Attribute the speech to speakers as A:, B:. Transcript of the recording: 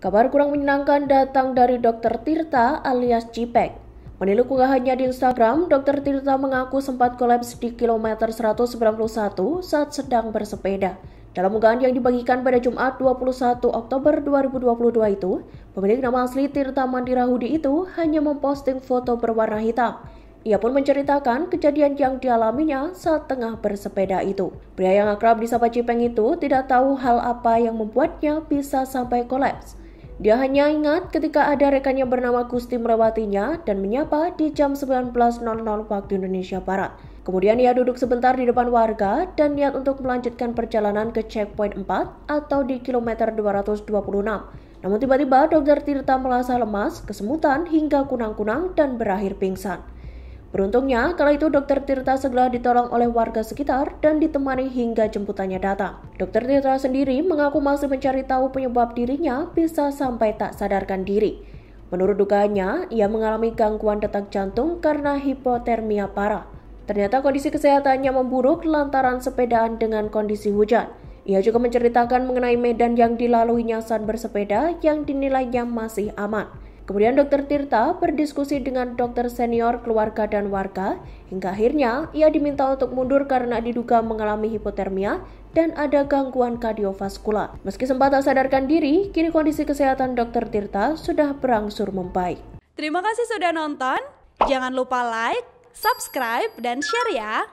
A: Kabar kurang menyenangkan datang dari Dr. Tirta alias Cipek. Menilik unggahannya di Instagram, Dr. Tirta mengaku sempat kolaps di kilometer 191 saat sedang bersepeda. Dalam unggahan yang dibagikan pada Jumat 21 Oktober 2022 itu, pemilik nama asli Tirta Mandirahudi itu hanya memposting foto berwarna hitam. Ia pun menceritakan kejadian yang dialaminya saat tengah bersepeda itu. Pria yang akrab disapa Cipeng itu tidak tahu hal apa yang membuatnya bisa sampai kolaps. Dia hanya ingat ketika ada rekannya bernama Gusti melewatinya dan menyapa di jam 19.00 waktu Indonesia Barat. Kemudian ia duduk sebentar di depan warga dan niat untuk melanjutkan perjalanan ke checkpoint 4 atau di kilometer 226. Namun tiba-tiba dokter Tirta merasa lemas, kesemutan hingga kunang-kunang dan berakhir pingsan. Beruntungnya, kala itu dokter Tirta segera ditolong oleh warga sekitar dan ditemani hingga jemputannya datang. Dokter Tirta sendiri mengaku masih mencari tahu penyebab dirinya bisa sampai tak sadarkan diri. Menurut dugaannya, ia mengalami gangguan detak jantung karena hipotermia parah. Ternyata kondisi kesehatannya memburuk lantaran sepedaan dengan kondisi hujan. Ia juga menceritakan mengenai medan yang dilaluinya saat bersepeda yang dinilainya masih aman. Kemudian dokter Tirta berdiskusi dengan dokter senior keluarga dan warga hingga akhirnya ia diminta untuk mundur karena diduga mengalami hipotermia dan ada gangguan kardiovaskular. Meski sempat tak sadarkan diri, kini kondisi kesehatan dokter Tirta sudah berangsur membaik.
B: Terima kasih sudah nonton. Jangan lupa like, subscribe, dan share ya.